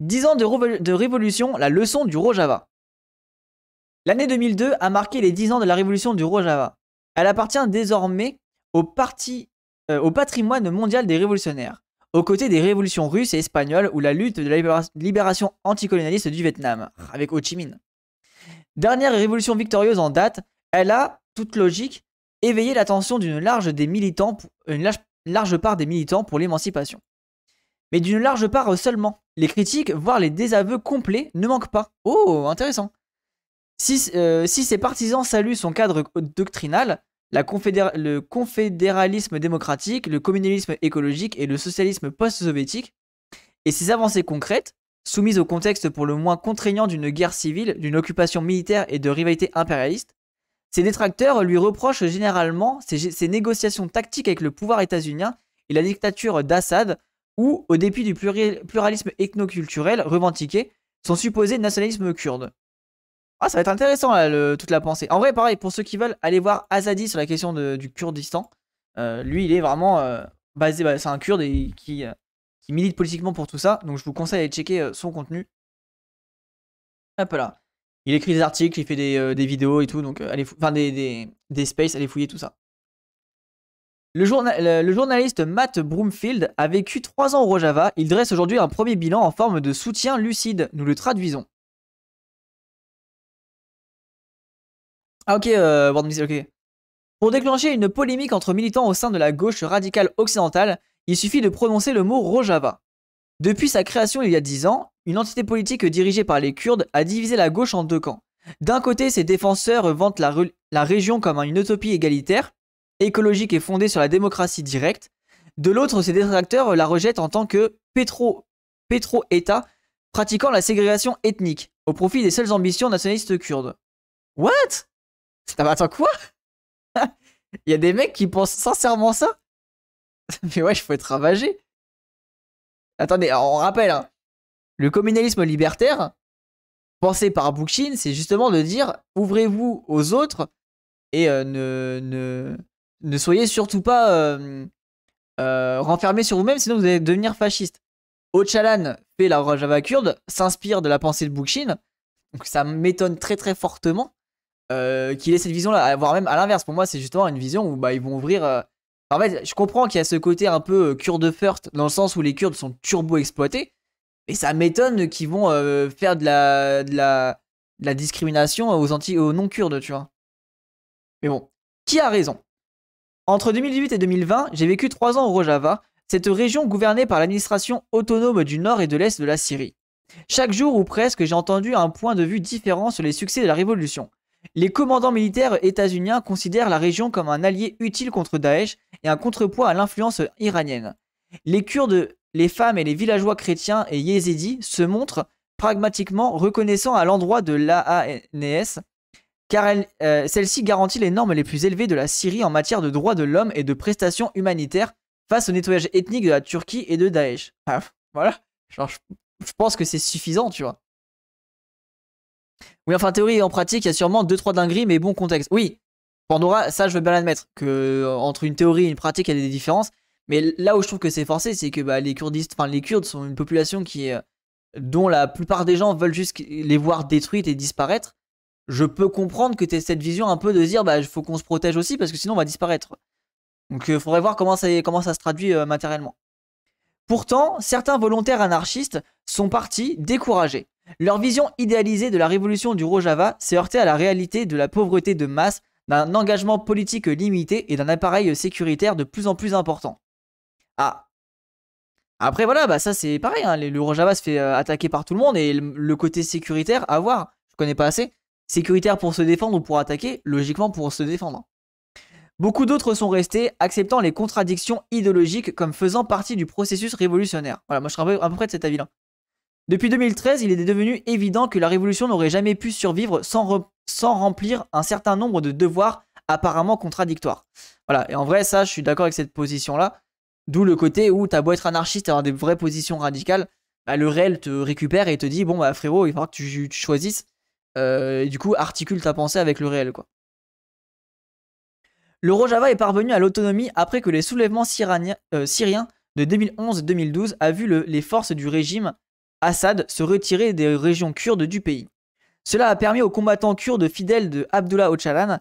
10 ans de, révolution, la leçon du Rojava. L'année 2002 a marqué les 10 ans de la révolution du Rojava. Elle appartient désormais euh, au, patrimoine mondial des révolutionnaires, aux côtés des révolutions russes et espagnoles ou la lutte de la libération anticolonialiste du Vietnam, avec Ho Chi Minh. Dernière révolution victorieuse en date, elle a, toute logique, éveillé l'attention d'une large, large part des militants pour l'émancipation. Mais d'une large part seulement les critiques, voire les désaveux complets, ne manquent pas. Oh, intéressant. Si, euh, ses partisans saluent son cadre doctrinal, le confédéralisme démocratique, le communalisme écologique et le socialisme post-soviétique, et ses avancées concrètes, soumises au contexte pour le moins contraignant d'une guerre civile, d'une occupation militaire et de rivalité impérialiste, ses détracteurs lui reprochent généralement ses négociations tactiques avec le pouvoir états-unien et la dictature d'Assad, ou au dépit du pluralisme ethnoculturel revendiqué, son supposé nationalisme kurde. Ah, ça va être intéressant là, toute la pensée. En vrai, pareil, pour ceux qui veulent, aller voir Azadi sur la question du Kurdistan. Euh, lui, il est vraiment euh, basé, bah, c'est un Kurde et, euh, qui, milite politiquement pour tout ça. Donc, je vous conseille d'aller checker son contenu. Hop là. Il écrit des articles, il fait des, vidéos et tout. Donc, allez, enfin, des, des spaces, allez fouiller tout ça. Le, journaliste Matt Broomfield a vécu trois ans au Rojava. Il dresse aujourd'hui un premier bilan en forme de soutien lucide. Nous le traduisons. Ah euh, ok, Pour déclencher une polémique entre militants au sein de la gauche radicale occidentale, il suffit de prononcer le mot Rojava. Depuis sa création il y a dix ans, une entité politique dirigée par les Kurdes a divisé la gauche en deux camps. D'un côté, ses défenseurs vantent la région comme une utopie égalitaire, écologique et fondée sur la démocratie directe. De l'autre, ses détracteurs la rejettent en tant que pétro-État pratiquant la ségrégation ethnique au profit des seules ambitions nationalistes kurdes. What Attends, quoi Il y a des mecs qui pensent sincèrement ça Mais ouais, il faut être ravagé. Attendez, on rappelle, hein. le communalisme libertaire, pensé par Bookchin, c'est justement de dire ouvrez-vous aux autres et euh, ne, ne soyez surtout pas euh, euh, renfermés sur vous-même, sinon vous allez devenir fasciste. Ocalan fait la Rojava kurde, s'inspire de la pensée de Bookchin, donc ça m'étonne très très fortement euh, qu'il ait cette vision-là, voire même à l'inverse. Pour moi, c'est justement une vision où bah, ils vont ouvrir. En fait, je comprends qu'il y a ce côté un peu kurde first, dans le sens où les Kurdes sont turbo exploités, et ça m'étonne qu'ils vont faire de la, la, discrimination aux, aux non-kurdes, tu vois. Mais bon, qui a raison entre 2018 et 2020, j'ai vécu trois ans au Rojava, cette région gouvernée par l'administration autonome du nord et de l'est de la Syrie. Chaque jour ou presque, j'ai entendu un point de vue différent sur les succès de la révolution. Les commandants militaires états-uniens considèrent la région comme un allié utile contre Daesh et un contrepoids à l'influence iranienne. Les Kurdes, les femmes et les villageois chrétiens et yézidis se montrent pragmatiquement reconnaissants à l'endroit de l'ANS, car euh, celle-ci garantit les normes les plus élevées de la Syrie en matière de droits de l'homme et de prestations humanitaires face au nettoyage ethnique de la Turquie et de Daesh. Ah, voilà, je, pense que c'est suffisant, tu vois. Oui, enfin, théorie et en pratique, il y a sûrement deux, trois dingueries, mais bon contexte. Oui, Pandora, ça je veux bien l'admettre, qu'entre euh, une théorie et une pratique, il y a des différences. Mais là où je trouve que c'est forcé, c'est que bah, les Kurdistes, enfin les Kurdes sont une population qui euh, dont la plupart des gens veulent juste les voir détruites et disparaître je peux comprendre que tu cette vision un peu de dire bah il faut qu'on se protège aussi parce que sinon on va disparaître. Donc il euh, faudrait voir comment ça, comment ça se traduit euh, matériellement. Pourtant, certains volontaires anarchistes sont partis découragés. Leur vision idéalisée de la révolution du Rojava s'est heurtée à la réalité de la pauvreté de masse, d'un engagement politique limité et d'un appareil sécuritaire de plus en plus important. Ah. Après voilà, bah ça c'est pareil, hein, le Rojava se fait euh, attaquer par tout le monde et le, le côté sécuritaire, à voir, je connais pas assez. Sécuritaire pour se défendre ou pour attaquer, logiquement pour se défendre. Beaucoup d'autres sont restés, acceptant les contradictions idéologiques comme faisant partie du processus révolutionnaire. Voilà, moi je serais à peu près de cet avis-là. Depuis 2013, il est devenu évident que la révolution n'aurait jamais pu survivre sans, remplir un certain nombre de devoirs apparemment contradictoires. Voilà, et en vrai, ça, je suis d'accord avec cette position-là. D'où le côté où t'as beau être anarchiste et avoir des vraies positions radicales, bah, le réel te récupère et te dit bon bah frérot, il faudra que tu choisisses euh, et du coup, articule ta pensée avec le réel, quoi. Rojava est parvenu à l'autonomie après que les soulèvements euh, syriens, de 2011-2012 a vu les forces du régime Assad se retirer des régions kurdes du pays. Cela a permis aux combattants kurdes fidèles de Abdullah Ocalan,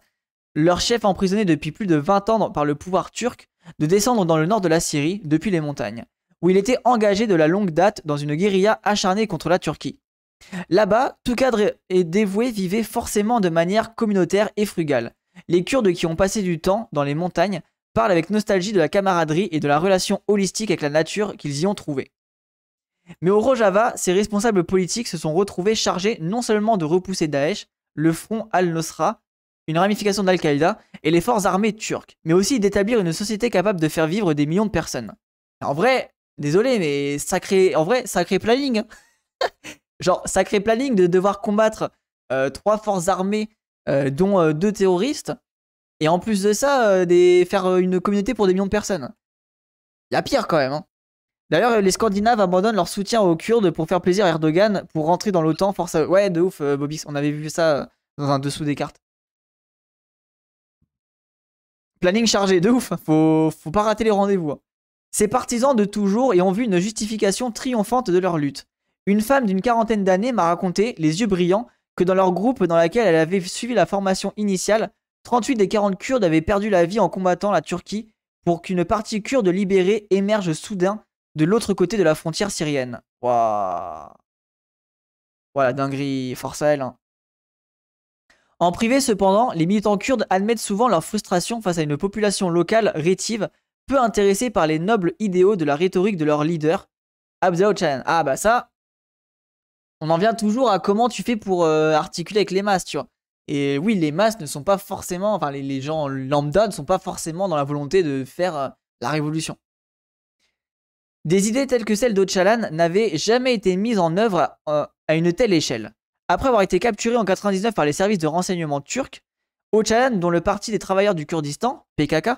leur chef emprisonné depuis plus de 20 ans par le pouvoir turc, de descendre dans le nord de la Syrie depuis les montagnes, où il était engagé de la longue date dans une guérilla acharnée contre la Turquie. Là-bas, tout cadre et dévoué vivait forcément de manière communautaire et frugale. Les Kurdes qui ont passé du temps dans les montagnes parlent avec nostalgie de la camaraderie et de la relation holistique avec la nature qu'ils y ont trouvée. Mais au Rojava, ces responsables politiques se sont retrouvés chargés non seulement de repousser Daesh, le front al-Nosra, une ramification d'Al-Qaïda, et les forces armées turques, mais aussi d'établir une société capable de faire vivre des millions de personnes. En vrai, désolé, mais sacré, en vrai, sacré planning. Hein. Genre, sacré planning de devoir combattre euh, trois forces armées, euh, dont euh, deux terroristes, et en plus de ça, des... faire une communauté pour des millions de personnes. La pire quand même. Hein. D'ailleurs, les Scandinaves abandonnent leur soutien aux Kurdes pour faire plaisir à Erdogan pour rentrer dans l'OTAN. Force Ouais, de ouf, Bobix, on avait vu ça dans un dessous des cartes. Planning chargé, de ouf, hein, faut, faut pas rater les rendez-vous. Hein. Ces partisans de toujours y ont vu une justification triomphante de leur lutte. Une femme d'une quarantaine d'années m'a raconté, les yeux brillants, que dans leur groupe dans lequel elle avait suivi la formation initiale, 38 des 40 Kurdes avaient perdu la vie en combattant la Turquie pour qu'une partie kurde libérée émerge soudain de l'autre côté de la frontière syrienne. Waouh. Voilà, dinguerie, force à elle. Hein. En privé, cependant, les militants kurdes admettent souvent leur frustration face à une population locale rétive, peu intéressée par les nobles idéaux de la rhétorique de leur leader, Abdel Ah bah ça, on en vient toujours à comment tu fais pour euh, articuler avec les masses, tu vois. Et oui, les masses ne sont pas forcément, enfin les, gens lambda ne sont pas forcément dans la volonté de faire euh, la révolution. Des idées telles que celles d'Ocalan n'avaient jamais été mises en œuvre euh, à une telle échelle. Après avoir été capturé en 99 par les services de renseignement turcs, Ocalan, dont le Parti des travailleurs du Kurdistan, PKK,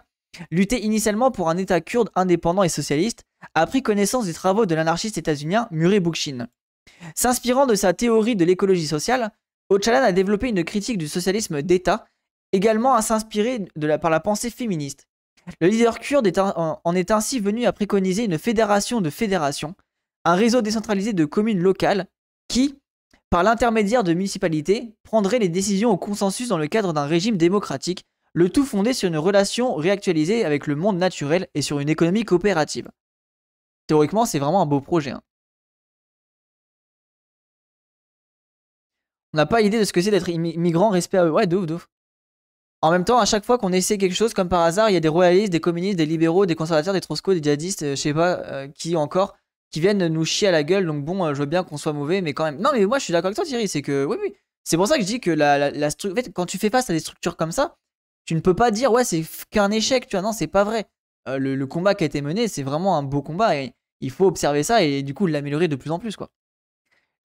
luttait initialement pour un État kurde indépendant et socialiste, a pris connaissance des travaux de l'anarchiste états-unien Murray Bookchin, S'inspirant de sa théorie de l'écologie sociale, Ocalan a développé une critique du socialisme d'État, également à s'inspirer par la pensée féministe. Le leader kurde en, est ainsi venu à préconiser une fédération de fédérations, un réseau décentralisé de communes locales qui, par l'intermédiaire de municipalités, prendrait les décisions au consensus dans le cadre d'un régime démocratique, le tout fondé sur une relation réactualisée avec le monde naturel et sur une économie coopérative. Théoriquement, c'est vraiment un beau projet. Hein. On n'a pas idée de ce que c'est d'être immigrant, respect à eux. Ouais, de ouf, de ouf. En même temps, à chaque fois qu'on essaie quelque chose, comme par hasard, il y a des royalistes, des communistes, des libéraux, des conservateurs, des troscos, des djihadistes, euh, je sais pas, euh, qui encore, qui viennent nous chier à la gueule. Donc bon, euh, je veux bien qu'on soit mauvais, mais quand même. Non, mais moi, je suis d'accord avec toi, Thierry. C'est que, oui, oui. C'est pour ça que je dis que la, quand tu fais face à des structures comme ça, tu ne peux pas dire, ouais, c'est qu'un échec, tu vois. Non, c'est pas vrai. Le, le, combat qui a été mené, c'est vraiment un beau combat. Et il faut observer ça et du coup l'améliorer de plus en plus, quoi.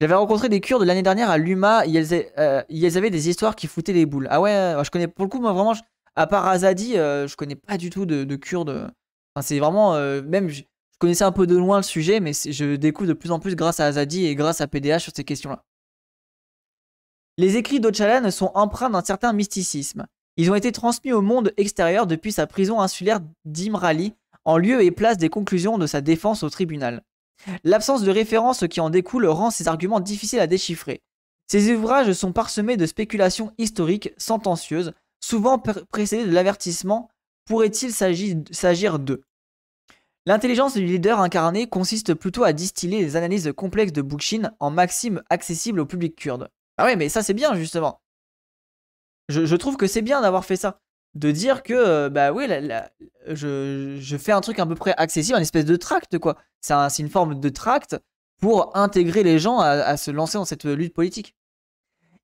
J'avais rencontré des Kurdes l'année dernière à Luma. Ils, euh, ils, avaient des histoires qui foutaient les boules. Ah ouais, je connais pour le coup, moi vraiment, à part Azadi, euh, je connais pas du tout de, de Kurdes. Enfin, c'est vraiment. Euh, même, je, connaissais un peu de loin le sujet, mais je découvre de plus en plus grâce à Azadi et grâce à PDH sur ces questions-là. Les écrits d'Ocalan sont empreints d'un certain mysticisme. Ils ont été transmis au monde extérieur depuis sa prison insulaire d'Imrali, en lieu et place des conclusions de sa défense au tribunal. L'absence de références qui en découle rend ces arguments difficiles à déchiffrer. Ces ouvrages sont parsemés de spéculations historiques, sentencieuses, souvent précédées de l'avertissement pourrait-il s'agir d'eux L'intelligence du leader incarné consiste plutôt à distiller les analyses complexes de Bookchin en maximes accessibles au public kurde. Ah ouais, mais ça c'est bien justement. je trouve que c'est bien d'avoir fait ça de dire que bah oui je, fais un truc à peu près accessible une espèce de tract quoi c'est une forme de tract pour intégrer les gens à, se lancer dans cette lutte politique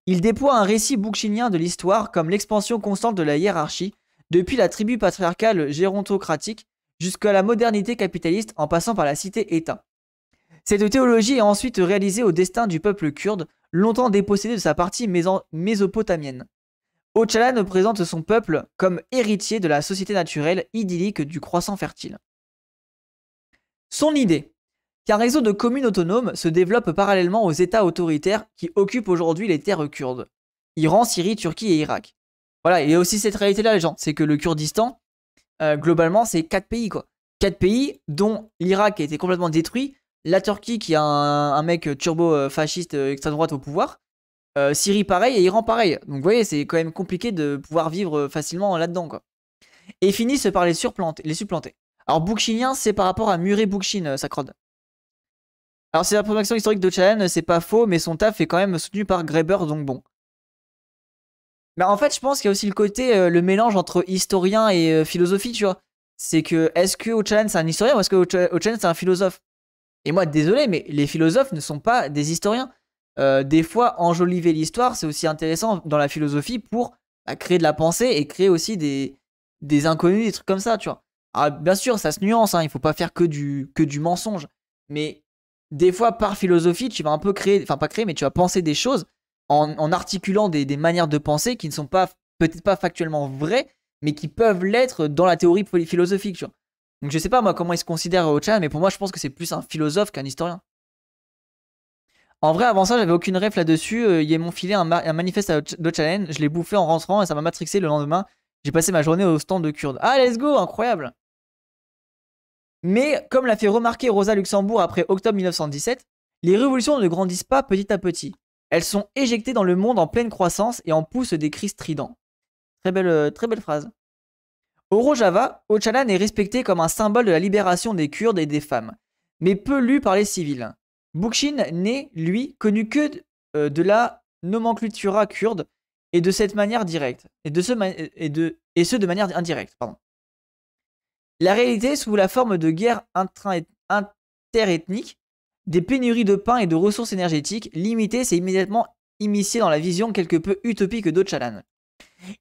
il déploie un récit bookchinien de l'histoire comme l'expansion constante de la hiérarchie depuis la tribu patriarcale gérontocratique jusqu'à la modernité capitaliste en passant par la cité-état cette théologie est ensuite réalisée au destin du peuple kurde longtemps dépossédé de sa partie mésopotamienne Ochala présente son peuple comme héritier de la société naturelle idyllique du croissant fertile. Son idée qu'un réseau de communes autonomes se développe parallèlement aux États autoritaires qui occupent aujourd'hui les terres kurdes. Iran, Syrie, Turquie et Irak. Voilà, il y a aussi cette réalité-là, les gens, c'est que le Kurdistan, euh, globalement, c'est quatre pays, quoi. Quatre pays, dont l'Irak a été complètement détruit, la Turquie qui a un, un mec turbo-fasciste euh, euh, extrême droite au pouvoir, euh, Syrie pareil et Iran pareil. Donc vous voyez, c'est quand même compliqué de pouvoir vivre euh, facilement là-dedans. Et finissent par les, les supplanter. Alors Bookchinien, c'est par rapport à Murray Bookchin, euh, Sacrode. Alors c'est la promotion historique d'Ochalan, c'est pas faux, mais son taf est quand même soutenu par Graeber, donc bon. Mais en fait, je pense qu'il y a aussi le côté, le mélange entre historien et philosophie, tu vois. C'est que, est-ce que c'est un historien ou est-ce que Ochalan c'est un philosophe Et moi, désolé, mais les philosophes ne sont pas des historiens. Euh, des fois, enjoliver l'histoire, c'est aussi intéressant dans la philosophie pour bah, créer de la pensée et créer aussi des, des inconnus, des trucs comme ça, tu vois. Ah, bien sûr, ça se nuance, hein, il ne faut pas faire que du, que du mensonge. Mais des fois, par philosophie, tu vas un peu créer, enfin pas créer, mais tu vas penser des choses en, articulant des, manières de penser qui ne sont pas peut-être pas factuellement vraies, mais qui peuvent l'être dans la théorie philosophique, Donc je sais pas moi comment il se considère chat, mais pour moi je pense que c'est plus un philosophe qu'un historien. En vrai, avant ça, j'avais aucune ref là-dessus. Euh, il y m'ont filé un, un manifeste de challenge. Je l'ai bouffé en rentrant et ça m'a matrixé le lendemain. J'ai passé ma journée au stand de Kurdes. Ah, let's go, incroyable! Mais comme l'a fait remarquer Rosa Luxembourg après octobre 1917, les révolutions ne grandissent pas petit à petit. Elles sont éjectées dans le monde en pleine croissance et en poussent des cris stridents. Très belle, euh, très belle phrase. Au Rojava, Ocalan est respecté comme un symbole de la libération des Kurdes et des femmes, mais peu lu par les civils. Boukchin n'est, lui, connu que euh, de, la nomenclatura kurde et de cette manière directe, et, de ce, et, de, et ce de manière indirecte. Pardon. La réalité, sous la forme de guerres interethniques, des pénuries de pain et de ressources énergétiques limitées s'est immédiatement immiscée dans la vision quelque peu utopique d'Ocalan.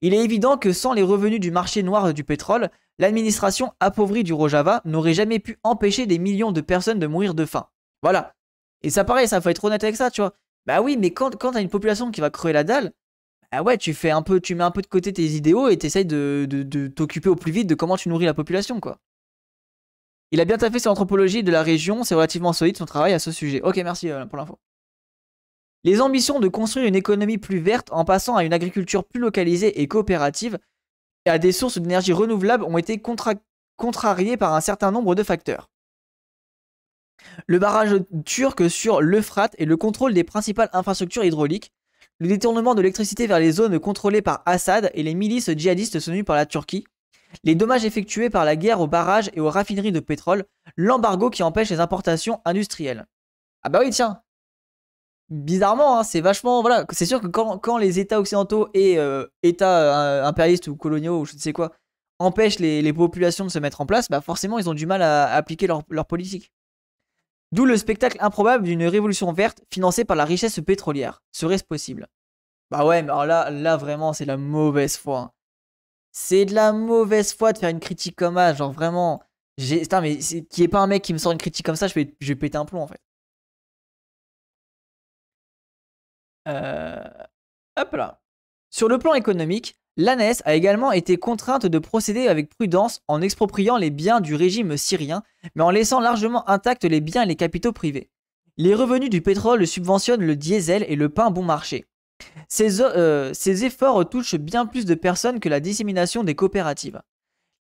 Il est évident que sans les revenus du marché noir du pétrole, l'administration appauvrie du Rojava n'aurait jamais pu empêcher des millions de personnes de mourir de faim. Voilà, et ça, pareil, ça faut être honnête avec ça, tu vois. Bah oui, mais quand, quand t'as une population qui va crever la dalle, ah ouais, tu fais un peu, tu mets un peu de côté tes idéaux et t'essayes de, de, t'occuper au plus vite de comment tu nourris la population, quoi. Il a bien fait sur l'anthropologie de la région, c'est relativement solide son travail à ce sujet. Ok, merci euh, pour l'info. Les ambitions de construire une économie plus verte en passant à une agriculture plus localisée et coopérative et à des sources d'énergie renouvelables ont été contrariées par un certain nombre de facteurs le barrage turc sur l'Euphrate et le contrôle des principales infrastructures hydrauliques, le détournement de l'électricité vers les zones contrôlées par Assad et les milices djihadistes soutenues par la Turquie, les dommages effectués par la guerre aux barrages et aux raffineries de pétrole, l'embargo qui empêche les importations industrielles. Ah bah oui, tiens Bizarrement, hein, c'est vachement... Voilà, c'est sûr que quand, les États occidentaux et euh, États euh, impérialistes ou coloniaux ou je ne sais quoi empêchent les, populations de se mettre en place, bah forcément ils ont du mal à, appliquer leur politique. D'où le spectacle improbable d'une révolution verte financée par la richesse pétrolière. Serait-ce possible Bah ouais, mais alors là, là vraiment, c'est de la mauvaise foi. Hein. C'est de la mauvaise foi de faire une critique comme ça, genre vraiment. J'ai... Putain, mais qui est pas un mec qui me sort une critique comme ça, je vais, je vais péter un plomb en fait. Euh, hop là. Sur le plan économique, L'ANES a également été contrainte de procéder avec prudence en expropriant les biens du régime syrien, mais en laissant largement intacts les biens et les capitaux privés. Les revenus du pétrole subventionnent le diesel et le pain bon marché. Ces, euh, ces efforts touchent bien plus de personnes que la dissémination des coopératives.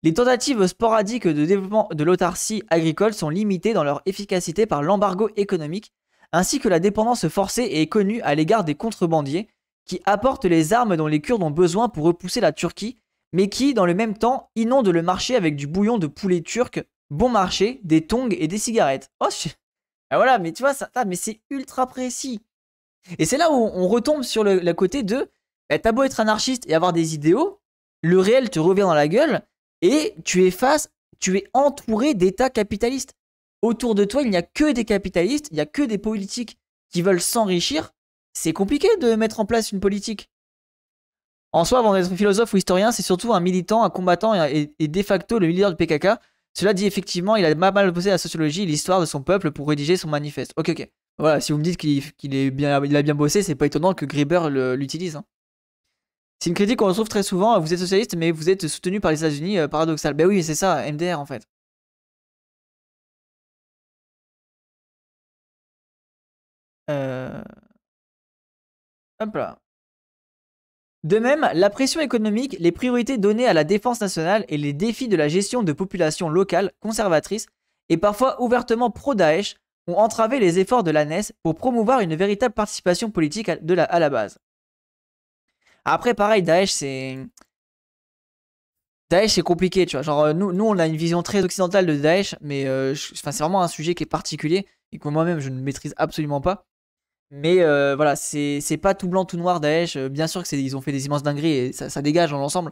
Les tentatives sporadiques de développement de l'autarcie agricole sont limitées dans leur efficacité par l'embargo économique, ainsi que la dépendance forcée et connue à l'égard des contrebandiers, qui apporte les armes dont les Kurdes ont besoin pour repousser la Turquie, mais qui, dans le même temps, inonde le marché avec du bouillon de poulet turc, bon marché, des tongs et des cigarettes. Oh, ah, voilà, mais tu vois, ça, mais c'est ultra précis. Et c'est là où on retombe sur le, côté de, bah, t'as beau être anarchiste et avoir des idéaux, le réel te revient dans la gueule et tu es tu es entouré d'États capitalistes. Autour de toi, il n'y a que des capitalistes, il n'y a que des politiques qui veulent s'enrichir c'est compliqué de mettre en place une politique. En soi, avant d'être philosophe ou historien, c'est surtout un militant, un combattant et, de facto le leader du PKK. Cela dit, effectivement, il a mal bossé la sociologie et l'histoire de son peuple pour rédiger son manifeste. Ok, ok. Voilà, si vous me dites qu'il est bien, il a bien bossé, c'est pas étonnant que Grieber l'utilise. Hein. C'est une critique qu'on retrouve très souvent. Vous êtes socialiste, mais vous êtes soutenu par les États-Unis, euh, paradoxal. Ben oui, c'est ça, MDR en fait. Hop là. De même, la pression économique, les priorités données à la défense nationale et les défis de la gestion de populations locales conservatrices et parfois ouvertement pro-Daesh ont entravé les efforts de la NES pour promouvoir une véritable participation politique à, de la, base. Après, pareil, Daesh, c'est. Daesh, c'est compliqué, tu vois. Genre, euh, nous, nous, on a une vision très occidentale de Daesh, mais euh, c'est vraiment un sujet qui est particulier et que moi-même, je ne maîtrise absolument pas. Mais euh, voilà, c'est pas tout blanc, tout noir Daesh. Euh, bien sûr qu'ils ont fait des immenses dingueries et ça, dégage dans l'ensemble.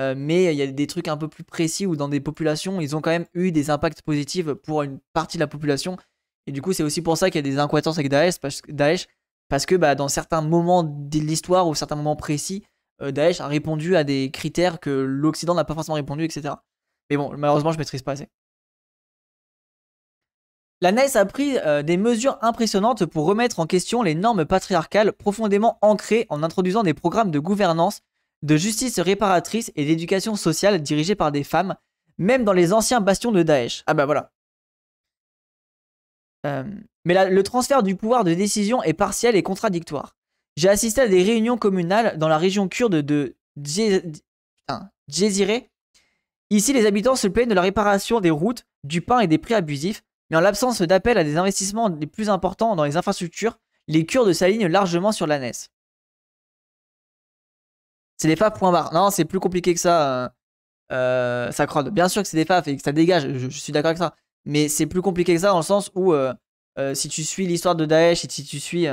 Euh, mais il y a des trucs un peu plus précis où dans des populations, ils ont quand même eu des impacts positifs pour une partie de la population. Et du coup, c'est aussi pour ça qu'il y a des incohérences avec Daesh, parce, parce que bah, dans certains moments de l'histoire ou certains moments précis, Daesh a répondu à des critères que l'Occident n'a pas forcément répondu, etc. Mais bon, malheureusement, je maîtrise pas assez. La NES a pris euh, des mesures impressionnantes pour remettre en question les normes patriarcales profondément ancrées en introduisant des programmes de gouvernance, de justice réparatrice et d'éducation sociale dirigés par des femmes, même dans les anciens bastions de Daesh. Ah bah voilà. Euh, mais le transfert du pouvoir de décision est partiel et contradictoire. J'ai assisté à des réunions communales dans la région kurde de Djezireh. Ici, les habitants se plaignent de la réparation des routes, du pain et des prix abusifs, mais en l'absence d'appel à des investissements les plus importants dans les infrastructures, les Kurdes s'alignent largement sur la NES. C'est des FAF, point barre. Non, c'est plus compliqué que ça, euh, euh, ça Bien sûr que c'est des FAF et que ça dégage, je, suis d'accord avec ça. Mais c'est plus compliqué que ça dans le sens où euh, si tu suis l'histoire de Daesh et si tu suis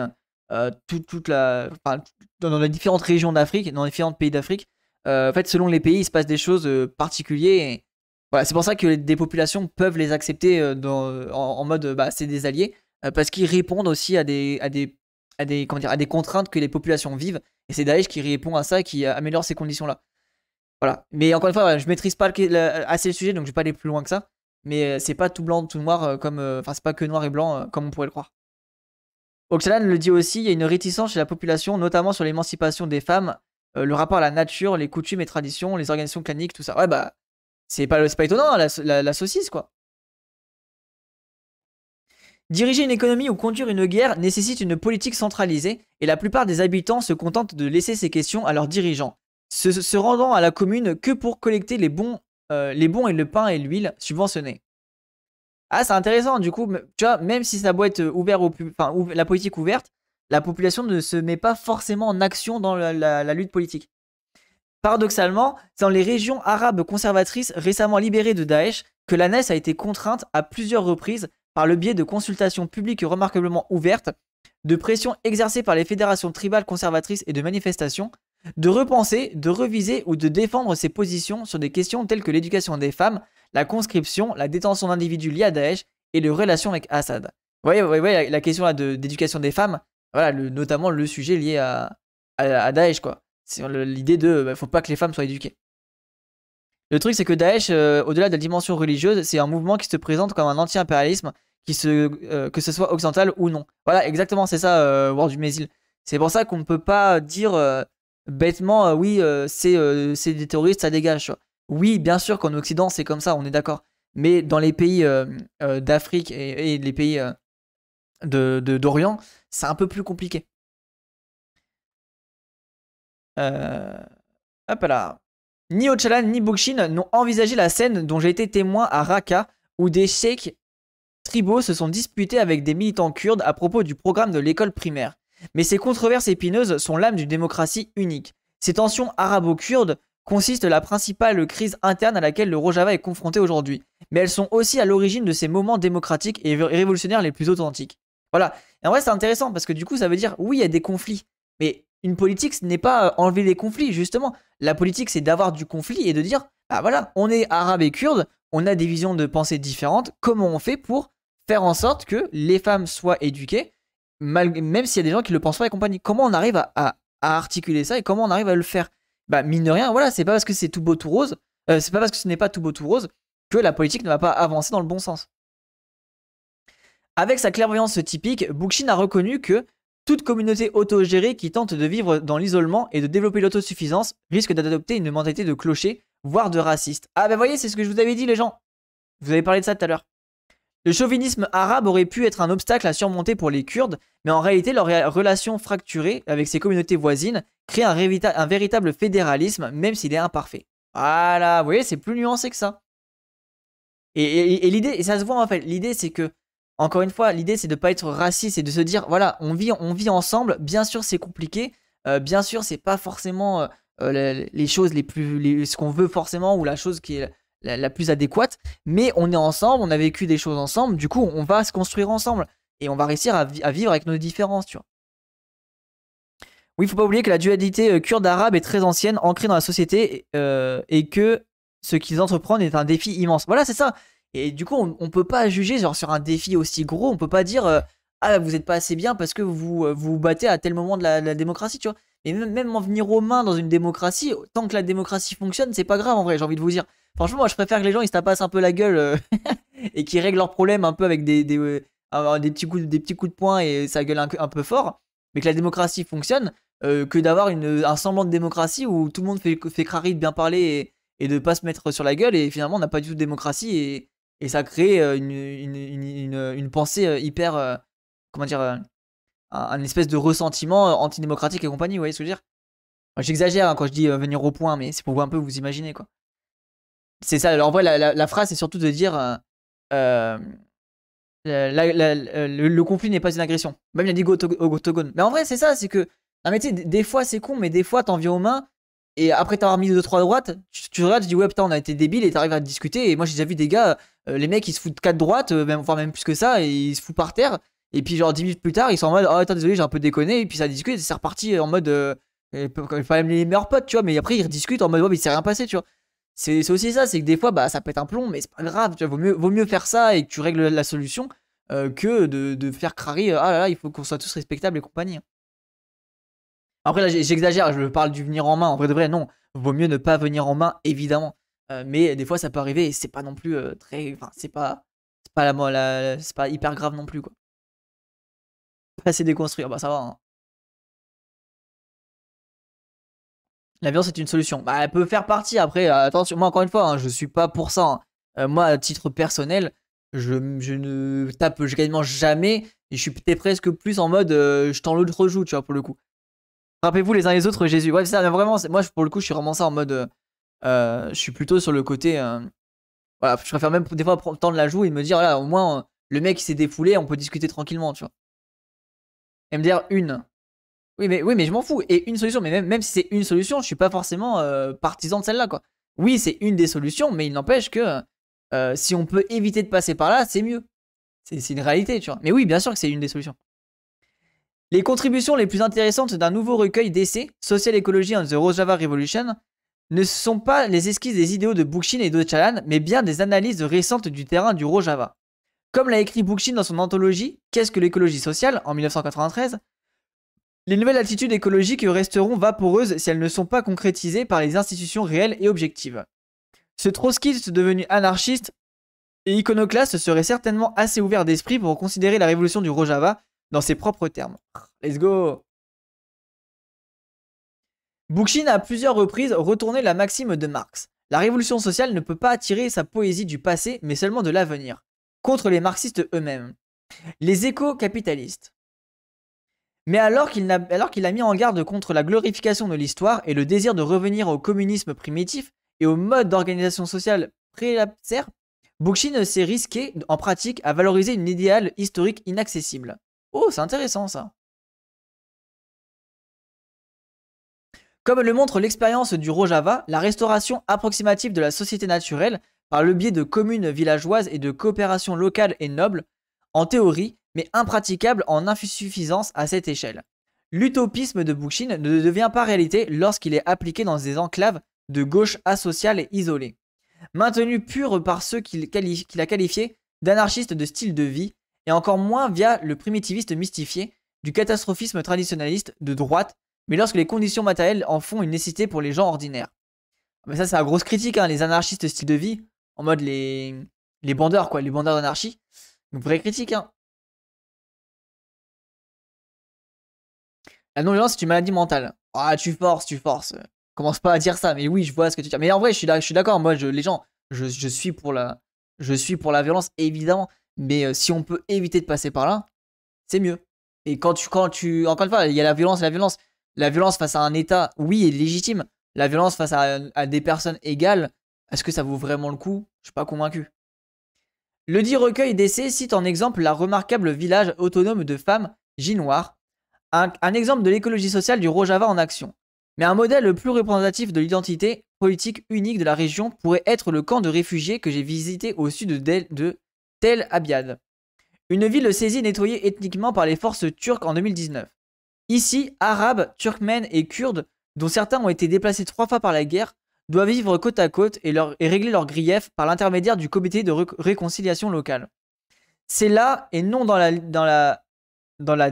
toute la, dans, les différentes régions d'Afrique, dans les différents pays d'Afrique, en fait, selon les pays, il se passe des choses particulières. Et, voilà, c'est pour ça que des populations peuvent les accepter euh, euh, en, mode bah, c'est des alliés, euh, parce qu'ils répondent aussi à des, à des, à des contraintes que les populations vivent. Et c'est Daesh qui répond à ça, qui améliore ces conditions-là. Voilà. Mais encore une fois, je maîtrise pas assez le sujet, donc je vais pas aller plus loin que ça. Mais c'est pas tout blanc, tout noir, comme. Enfin, c'est pas que noir et blanc, comme on pourrait le croire. Oxalan le dit aussi, il y a une réticence chez la population, notamment sur l'émancipation des femmes, le rapport à la nature, les coutumes et traditions, les organisations claniques, tout ça. Ouais, bah, c'est pas, pas étonnant, la, saucisse, quoi. Diriger une économie ou conduire une guerre nécessite une politique centralisée et la plupart des habitants se contentent de laisser ces questions à leurs dirigeants, se, rendant à la commune que pour collecter les bons, euh, les bons et le pain et l'huile subventionnés. Ah, c'est intéressant, du coup, tu vois, même si ça doit être ouvert au enfin, la politique ouverte, la population ne se met pas forcément en action dans la lutte politique. Paradoxalement, c'est dans les régions arabes conservatrices récemment libérées de Daesh que la NES a été contrainte à plusieurs reprises par le biais de consultations publiques remarquablement ouvertes, de pressions exercées par les fédérations tribales conservatrices et de manifestations, de repenser, de reviser ou de défendre ses positions sur des questions telles que l'éducation des femmes, la conscription, la détention d'individus liés à Daesh et les relations avec Assad. Vous voyez, la, question d'éducation des femmes, voilà, notamment le sujet lié à, à Daesh, quoi. C'est l'idée de ne bah, faut pas que les femmes soient éduquées. Le truc, c'est que Daesh, euh, au-delà de la dimension religieuse, c'est un mouvement qui se présente comme un anti-impérialisme, euh, que ce soit occidental ou non. Voilà, exactement, c'est ça, euh, du Mésil. C'est pour ça qu'on ne peut pas dire euh, bêtement, oui, c'est des terroristes, ça dégage. Oui, bien sûr qu'en Occident, c'est comme ça, on est d'accord. Mais dans les pays d'Afrique et, les pays d'Orient, de, c'est un peu plus compliqué. Euh, hop là. Ni Ocalan ni Bokshin n'ont envisagé la scène dont j'ai été témoin à Raqqa, où des sheikhs tribaux se sont disputés avec des militants kurdes à propos du programme de l'école primaire. Mais ces controverses épineuses sont l'âme d'une démocratie unique. Ces tensions arabo-kurdes consistent la principale crise interne à laquelle le Rojava est confronté aujourd'hui. Mais elles sont aussi à l'origine de ces moments démocratiques et révolutionnaires les plus authentiques. Voilà. Et en vrai, c'est intéressant parce que du coup, ça veut dire, oui, il y a des conflits. Mais une politique, ce n'est pas euh, enlever les conflits, justement. La politique, c'est d'avoir du conflit et de dire, ah voilà, on est arabe et kurde, on a des visions de pensée différentes, comment on fait pour faire en sorte que les femmes soient éduquées, même s'il y a des gens qui le pensent pas et compagnie. Comment on arrive à, articuler ça et comment on arrive à le faire Bah mine de rien, voilà, c'est pas parce que c'est tout beau tout rose, euh, c'est pas parce que ce n'est pas tout beau tout rose que la politique ne va pas avancer dans le bon sens. Avec sa clairvoyance typique, Bookchin a reconnu que toute communauté autogérée qui tente de vivre dans l'isolement et de développer l'autosuffisance risque d'adopter une mentalité de clocher, voire de raciste. Ah ben vous voyez, c'est ce que je vous avais dit les gens. Vous avez parlé de ça tout à l'heure. Le chauvinisme arabe aurait pu être un obstacle à surmonter pour les Kurdes, mais en réalité leur relation fracturée avec ces communautés voisines crée un, véritable fédéralisme, même s'il est imparfait. Voilà, vous voyez, c'est plus nuancé que ça. Et, l'idée, et ça se voit en fait, l'idée c'est que encore une fois, l'idée c'est de ne pas être raciste et de se dire voilà, on vit, on vit ensemble. Bien sûr, c'est compliqué. Euh, bien sûr, c'est pas forcément euh, euh, les, choses les plus, ce qu'on veut forcément ou la chose qui est la, plus adéquate. Mais on est ensemble, on a vécu des choses ensemble. Du coup, on va se construire ensemble et on va réussir à, vivre avec nos différences. Tu vois. Oui, il faut pas oublier que la dualité kurde-arabe est très ancienne, ancrée dans la société et que ce qu'ils entreprennent est un défi immense. Voilà, c'est ça. Et du coup, on, ne peut pas juger genre sur un défi aussi gros, on peut pas dire euh, ah vous n'êtes pas assez bien parce que euh, vous vous battez à tel moment de la, démocratie, tu vois. et même, en venir aux mains dans une démocratie, tant que la démocratie fonctionne, c'est pas grave en vrai. J'ai envie de vous dire. Franchement, moi je préfère que les gens ils se tapassent un peu la gueule euh, et qu'ils règlent leurs problèmes un peu avec des des, des petits coups des petits coups de poing et ça gueule un, peu fort, mais que la démocratie fonctionne. que d'avoir un semblant de démocratie où tout le monde fait, fait crari de bien parler et, de pas se mettre sur la gueule et finalement on n'a pas du tout de démocratie et, et ça crée euh, une, une, une, pensée euh, hyper. Euh, comment dire un, espèce de ressentiment antidémocratique et compagnie, vous voyez ce que je veux dire J'exagère hein, quand je dis venir au point, mais c'est pour vous un peu vous imaginer, quoi. C'est ça, en vrai, la, la, phrase, c'est surtout de dire. le, conflit n'est pas une agression. Même il a dit go, to, Mais en vrai, c'est ça, c'est que. mais tu des fois, c'est con, mais des fois, t'en viens aux mains et après t'avoir mis 2-3 droites, tu, tu, regardes, tu dis ouais putain on a été débile et t'arrives à discuter. Et moi j'ai déjà vu des gars, euh, les mecs ils se foutent 4 droites, enfin euh, même, voire même plus que ça, et ils se foutent par terre. Et puis genre 10 minutes plus tard ils sont en mode oh attends désolé j'ai un peu déconné, et puis ça discute, et c'est reparti en mode... Euh, pas même les meilleurs potes tu vois, mais après ils rediscutent en mode ouais mais c'est rien passé tu vois. C'est aussi ça, c'est que des fois bah ça pète un plomb, mais c'est pas grave, tu vois, vaut mieux, vaut mieux faire ça et que tu règles la solution euh, que de, de faire crari ah là là il faut qu'on soit tous respectables et compagnie. Hein. Après, là, j'exagère, je parle du venir en main. En vrai de vrai, non. Vaut mieux ne pas venir en main, évidemment. Euh, mais des fois, ça peut arriver et c'est pas non plus euh, très. Enfin, c'est pas. C'est pas, la, molle, c'est pas hyper grave non plus, quoi. Passer déconstruire, ah bah ça va. Hein. La est une solution. Bah, elle peut faire partie. Après, attention, moi, encore une fois, hein, je suis pas pour ça. Hein. Euh, moi, à titre personnel, je, ne tape je gagne jamais. Et je suis peut-être presque plus en mode je tends l'autre joue, tu vois, pour le coup. Rappelez-vous les uns les autres Jésus. Ouais, ça, vraiment, moi pour le coup, je suis vraiment ça en mode. Euh, euh, je suis plutôt sur le côté. Euh, voilà, je préfère même des fois de la joue et me dire, là au moins, le mec s'est défoulé, on peut discuter tranquillement, tu vois. me dire une. Oui, mais, oui, mais je m'en fous. Et une solution, mais même, même si c'est une solution, je suis pas forcément partisan de celle-là, quoi. Oui, c'est une des solutions, mais il n'empêche que si on peut éviter de passer par là, c'est mieux. C'est une réalité, tu vois. Mais oui, bien sûr que c'est une des solutions. Les contributions les plus intéressantes d'un nouveau recueil d'essais, Social Ecology and the Rojava Revolution, ne sont pas les esquisses des idéaux de Bookchin et d'Ochalan, mais bien des analyses récentes du terrain du Rojava. Comme l'a écrit Bookchin dans son anthologie Qu'est-ce que l'écologie sociale en 1993, les nouvelles attitudes écologiques resteront vaporeuses si elles ne sont pas concrétisées par les institutions réelles et objectives. Ce trotskiste devenu anarchiste et iconoclaste serait certainement assez ouvert d'esprit pour considérer la révolution du Rojava dans ses propres termes. Let's go Bookchin a à plusieurs reprises retourné la maxime de Marx. La révolution sociale ne peut pas attirer sa poésie du passé, mais seulement de l'avenir, contre les marxistes eux-mêmes. Les éco-capitalistes. Mais alors qu'il a, mis en garde contre la glorification de l'histoire et le désir de revenir au communisme primitif et au mode d'organisation sociale pré pré-lapsaire, Bookchin s'est risqué en pratique à valoriser une idéale historique inaccessible. Oh, c'est intéressant ça. Comme le montre l'expérience du Rojava, la restauration approximative de la société naturelle par le biais de communes villageoises et de coopérations locales et nobles, en théorie, mais impraticable en insuffisance à cette échelle. L'utopisme de Bouchine ne devient pas réalité lorsqu'il est appliqué dans des enclaves de gauche asociale et isolées. Maintenu pur par ceux qu'il a qualifiés d'anarchistes de style de vie, et encore moins via le primitiviste mystifié du catastrophisme traditionnaliste de droite, mais lorsque les conditions matérielles en font une nécessité pour les gens ordinaires. Ah, mais ça, c'est la grosse critique, hein, les anarchistes style de vie, en mode les, les bandeurs, quoi, les bandeurs d'anarchie. Une vraie critique, hein. La non-violence, c'est une maladie mentale. Ah, tu forces, tu forces. Commence pas à dire ça, mais oui, je vois ce que tu dis. Mais en vrai, je suis, d'accord. Moi, les gens, je, suis pour la, je suis pour la violence, évidemment. Mais euh, si on peut éviter de passer par là, c'est mieux. Et quand tu, quand tu, encore une fois, il y a la violence, la violence, la violence face à un État, oui, est légitime. La violence face à, des personnes égales, est-ce que ça vaut vraiment le coup Je suis pas convaincu. Le dit recueil d'essais cite en exemple la remarquable village autonome de femmes Ginoire, un, exemple de l'écologie sociale du Rojava en action. Mais un modèle le plus représentatif de l'identité politique unique de la région pourrait être le camp de réfugiés que j'ai visité au sud de, de Tel Abyad. Une ville saisie nettoyée ethniquement par les forces turques en 2019. Ici, Arabes, Turkmènes et Kurdes, dont certains ont été déplacés trois fois par la guerre, doivent vivre côte à côte et, régler leurs griefs par l'intermédiaire du comité de réconciliation locale. C'est là, et non dans la, dans la, dans la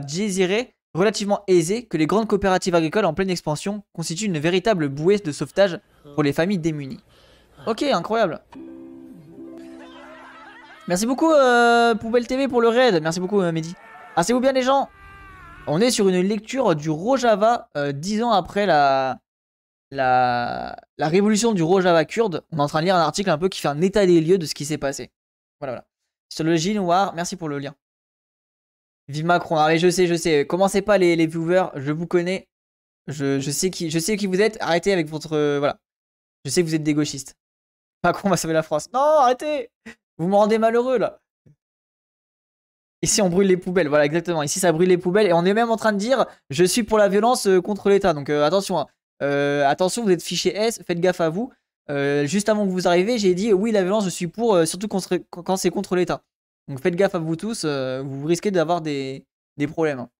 relativement aisée, que les grandes coopératives agricoles en pleine expansion constituent une véritable bouée de sauvetage pour les familles démunies. Ok, incroyable. Merci beaucoup euh, Poubelle TV pour le raid. Merci beaucoup euh, Mehdi. Ah, c'est vous bien les gens On est sur une lecture du Rojava 10 euh, ans après la, la, la révolution du Rojava kurde. On est en train de lire un article un peu qui fait un état des lieux de ce qui s'est passé. Voilà, voilà. Sur le Noir. merci pour le lien. Vive Macron. Allez, je sais, je sais. Commencez pas les, les viewers, je vous connais. Je, je, sais qui, je sais qui vous êtes. Arrêtez avec votre. voilà. Je sais que vous êtes des gauchistes. Macron va sauver la France. Non, arrêtez vous me rendez malheureux là. Ici, on brûle les poubelles. Voilà, exactement. Ici, ça brûle les poubelles. Et on est même en train de dire je suis pour la violence euh, contre l'État. Donc euh, attention. Hein. Euh, attention, vous êtes fiché S. Faites gaffe à vous. juste avant que vous arriviez, j'ai dit oui, la violence, je suis pour, surtout quand c'est contre l'État. Donc faites gaffe à vous tous. vous risquez d'avoir des, des, problèmes. Hein.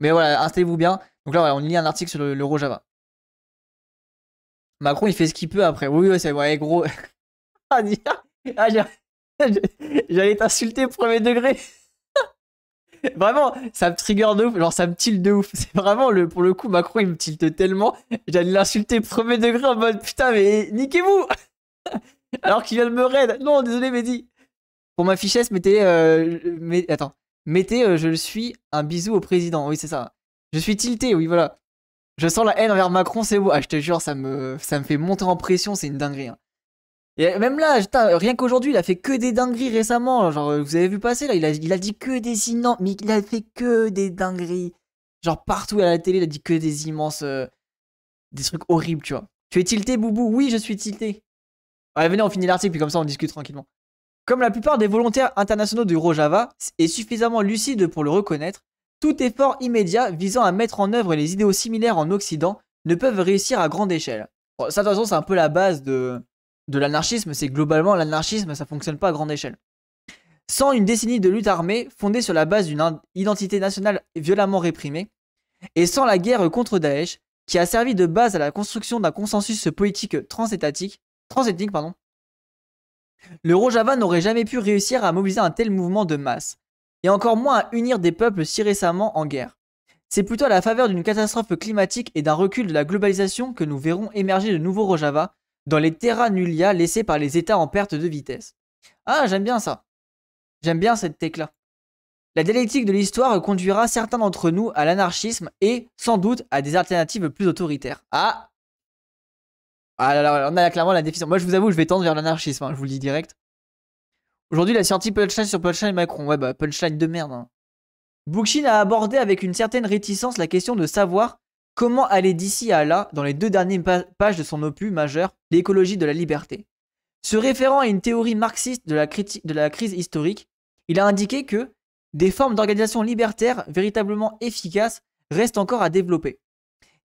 Mais voilà, installez-vous bien. Donc là, on lit un article sur le rojava. Macron, il fait ce qu'il peut après. Oui, c'est vrai, ouais, gros. ah, ah J'allais t'insulter au premier degré. vraiment, ça me trigger de ouf. Genre, ça me tilte de ouf. C'est vraiment, le, pour le coup, Macron, il me tilte tellement. J'allais l'insulter au premier degré en mode putain, mais niquez-vous Alors qu'il vient de me raider Non, désolé, Mehdi. Pour ma fichesse, mettez. Euh, attends. Mettez, euh, je le suis, un bisou au président. Oui, c'est ça. Je suis tilté, oui, voilà. Je sens la haine envers Macron, c'est vous. Ah, je te jure, ça me, ça me fait monter en pression, c'est une dinguerie. Hein. Et même là, rien qu'aujourd'hui, il a fait que des dingueries récemment. Genre, vous avez vu passer là, il a, dit que des immenses. Mais il a fait que des dingueries. Genre, partout à la télé, il a dit que des immenses. Euh, des trucs horribles, tu vois. Tu es tilté, Boubou Oui, je suis tilté. Ouais, venez, on finit l'article, puis comme ça, on discute tranquillement. Comme la plupart des volontaires internationaux du Rojava est suffisamment lucide pour le reconnaître, tout effort immédiat visant à mettre en œuvre les idéaux similaires en Occident ne peuvent réussir à grande échelle. Bon, ça, de toute façon, c'est un peu la base de, de l'anarchisme, c'est globalement l'anarchisme, ça fonctionne pas à grande échelle. Sans une décennie de lutte armée fondée sur la base d'une identité nationale violemment réprimée, et sans la guerre contre Daesh, qui a servi de base à la construction d'un consensus politique transétatique, transethnique, pardon, le Rojava n'aurait jamais pu réussir à mobiliser un tel mouvement de masse, et encore moins à unir des peuples si récemment en guerre. C'est plutôt à la faveur d'une catastrophe climatique et d'un recul de la globalisation que nous verrons émerger de nouveaux Rojava, dans les terra nullia laissés par les états en perte de vitesse. Ah, j'aime bien ça. J'aime bien cette tech-là. La dialectique de l'histoire conduira certains d'entre nous à l'anarchisme et, sans doute, à des alternatives plus autoritaires. Ah Ah là là, on a clairement la définition. Moi, je vous avoue, je vais tendre vers l'anarchisme, hein, je vous le dis direct. Aujourd'hui, la sortie punchline sur punchline Macron. Ouais, bah, punchline de merde. Hein. Bookchin a abordé avec une certaine réticence la question de savoir Comment aller d'ici à là dans les deux dernières pages de son opus majeur, L'écologie de la liberté Se référant à une théorie marxiste de la, crise historique, il a indiqué que des formes d'organisation libertaire véritablement efficaces restent encore à développer.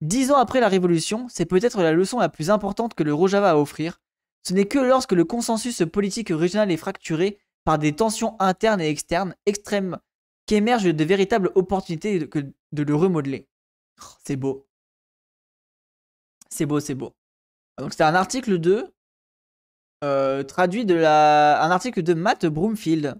Dix ans après la Révolution, c'est peut-être la leçon la plus importante que le Rojava a à offrir. Ce n'est que lorsque le consensus politique régional est fracturé par des tensions internes et externes extrêmes qu'émergent de véritables opportunités de le remodeler. Oh, c'est beau. C'est beau, c'est beau. Ah, donc c'est un article de euh, traduit de la... un article de Matt Broomfield.